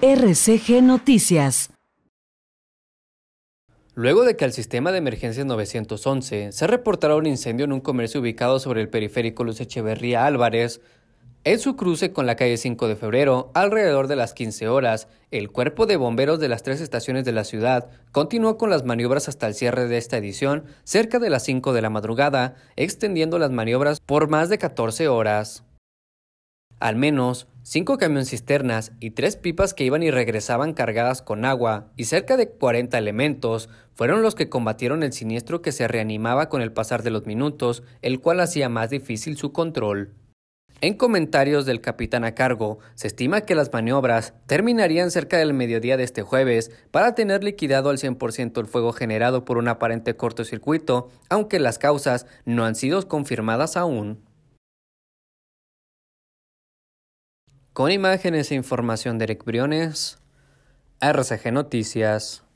RCG Noticias. Luego de que al sistema de emergencias 911 se reportara un incendio en un comercio ubicado sobre el periférico Luz Echeverría Álvarez, en su cruce con la calle 5 de febrero, alrededor de las 15 horas, el cuerpo de bomberos de las tres estaciones de la ciudad continuó con las maniobras hasta el cierre de esta edición, cerca de las 5 de la madrugada, extendiendo las maniobras por más de 14 horas. Al menos cinco camiones cisternas y tres pipas que iban y regresaban cargadas con agua y cerca de 40 elementos fueron los que combatieron el siniestro que se reanimaba con el pasar de los minutos, el cual hacía más difícil su control. En comentarios del capitán a cargo, se estima que las maniobras terminarían cerca del mediodía de este jueves para tener liquidado al 100% el fuego generado por un aparente cortocircuito, aunque las causas no han sido confirmadas aún. Con imágenes e información de Eric Briones, RCG Noticias.